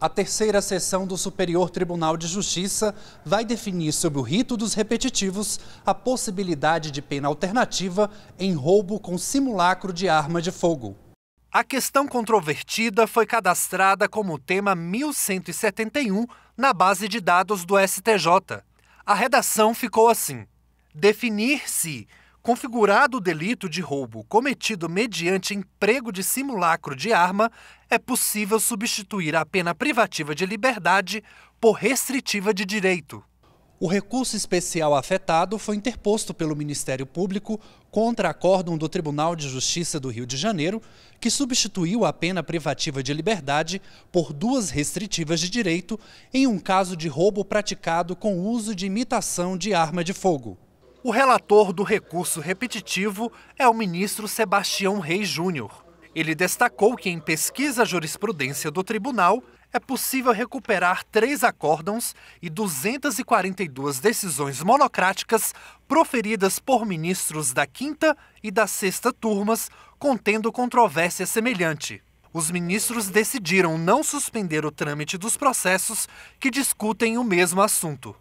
A terceira sessão do Superior Tribunal de Justiça vai definir sobre o rito dos repetitivos a possibilidade de pena alternativa em roubo com simulacro de arma de fogo. A questão controvertida foi cadastrada como tema 1171 na base de dados do STJ. A redação ficou assim: definir se Configurado o delito de roubo cometido mediante emprego de simulacro de arma, é possível substituir a pena privativa de liberdade por restritiva de direito. O recurso especial afetado foi interposto pelo Ministério Público contra acórdão do Tribunal de Justiça do Rio de Janeiro, que substituiu a pena privativa de liberdade por duas restritivas de direito em um caso de roubo praticado com uso de imitação de arma de fogo. O relator do recurso repetitivo é o ministro Sebastião Reis Júnior. Ele destacou que, em pesquisa jurisprudência do tribunal, é possível recuperar três acórdãos e 242 decisões monocráticas proferidas por ministros da quinta e da sexta turmas, contendo controvérsia semelhante. Os ministros decidiram não suspender o trâmite dos processos que discutem o mesmo assunto.